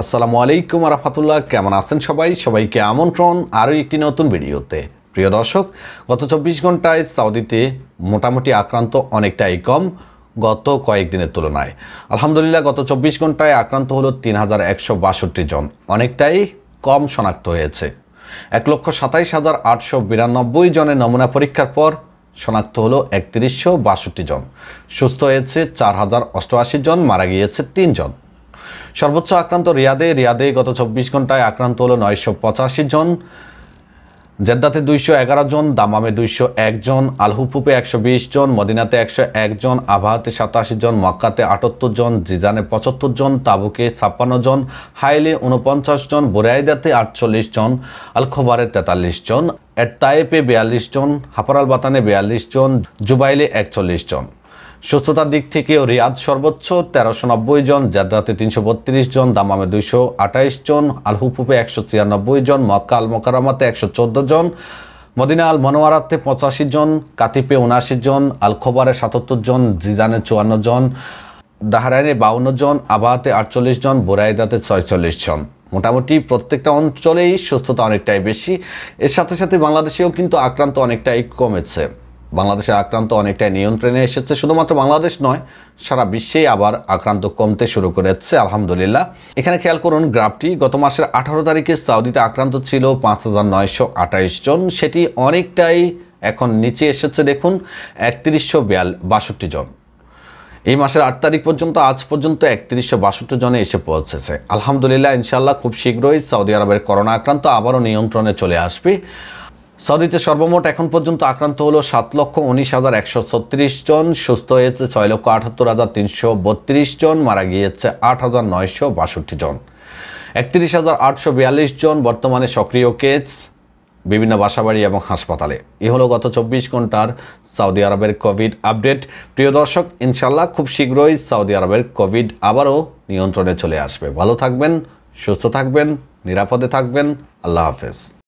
আসসালামু আলাইকুম রাহমাতুল্লাহ কেমন আছেন সবাই সবাইকে আমন্ত্রণ আরও একটি নতুন ভিডিওতে প্রিয় দর্শক গত চব্বিশ ঘন্টায় সাউদিতে মোটামুটি আক্রান্ত অনেকটাই কম গত কয়েকদিনের তুলনায় আলহামদুলিল্লাহ গত চব্বিশ ঘন্টায় আক্রান্ত হলো তিন হাজার একশো বাষট্টি জন অনেকটাই কম শনাক্ত হয়েছে এক লক্ষ সাতাইশ হাজার আটশো বিরানব্বই জনের নমুনা পরীক্ষার পর শনাক্ত হলো একত্রিশশো বাষট্টি জন সুস্থ হয়েছে চার হাজার অষ্টআশি জন মারা গিয়েছে তিনজন সর্বোচ্চ আক্রান্ত রিয়াদে রিয়াদে গত চব্বিশ ঘন্টায় আক্রান্ত হলো নয়শো পঁচাশি জন জেদ্দাতে দুইশো এগারো জন দামামে দুইশো একজন আলহুপুপে একশো বিশ জন মদিনাতে একশো একজন আবাহাতে সাতাশি জন মক্কাতে আটাত্তর জন জিজানে পঁচাত্তর জন তাবুকে ছাপ্পান্ন জন হাইলে উনপঞ্চাশ জন বোরাইদাতে আটচল্লিশ জন আলখোবারে তেতাল্লিশ জন এর তায়েপে বিয়াল্লিশ জন হাফারাল বাতানে বিয়াল্লিশ জন জুবাইলে একচল্লিশ জন সুস্থতার দিক থেকেও রিয়াদ সর্বোচ্চ তেরোশো নব্বই জন জাদাতে তিনশো বত্রিশ জন দামামে দুইশো আঠাইশ জন আলহুপুপে একশো ছিয়ানব্বই জন মক্কা আল মোকারামাতে একশো চোদ্দো জন মদিনা আল মনোয়ারাতে পঁচাশি জন কাতিপে উনাশি জন আলখোবারে সাতাত্তর জন জিজানে চুয়ান্ন জন দাহরাইনে বাউন্ন জন আবাহাতে আটচল্লিশ জন বোরাইদাতে ছয়চল্লিশ জন মোটামুটি প্রত্যেকটা অঞ্চলেই সুস্থতা অনেকটাই বেশি এর সাথে সাথে বাংলাদেশেও কিন্তু আক্রান্ত অনেকটাই কমেছে বাংলাদেশে আক্রান্ত অনেকটাই নিয়ন্ত্রণে এসেছে শুধুমাত্র বাংলাদেশ নয় সারা বিশ্বেই আবার আক্রান্ত কমতে শুরু করেছে আলহামদুলিল্লাহ এখানে খেয়াল করুন গ্রাফটি গত মাসের আঠারো তারিখে সাউদিতে আক্রান্ত ছিল পাঁচ হাজার নয়শো আঠাইশ জন সেটি অনেকটাই এখন নিচে এসেছে দেখুন একত্রিশশো বিয়াল বাষট্টি জন এই মাসের আট তারিখ পর্যন্ত আজ পর্যন্ত একত্রিশশো বাষট্টি জনে এসে পৌঁছেছে আলহামদুলিল্লাহ ইনশাল্লাহ খুব শীঘ্রই সৌদি আরবের করোনা আক্রান্ত আবারও নিয়ন্ত্রণে চলে আসবে সৌদিতে সর্বমোট এখন পর্যন্ত আক্রান্ত হলো সাত লক্ষ উনিশ হাজার একশো ছত্রিশ জন সুস্থ হয়েছে ছয় লক্ষ আটাত্তর হাজার তিনশো বত্রিশ জন মারা গিয়েছে আট হাজার নয়শো বাষট্টি জন একত্রিশ হাজার আটশো বিয়াল্লিশ জন বর্তমানে সক্রিয় কেস বিভিন্ন বাসাবাড়ি এবং হাসপাতালে এ হলো গত চব্বিশ ঘন্টার সৌদি আরবের কোভিড আপডেট প্রিয় দর্শক ইনশাল্লাহ খুব শীঘ্রই সৌদি আরবের কোভিড আবারও নিয়ন্ত্রণে চলে আসবে ভালো থাকবেন সুস্থ থাকবেন নিরাপদে থাকবেন আল্লাহ হাফেজ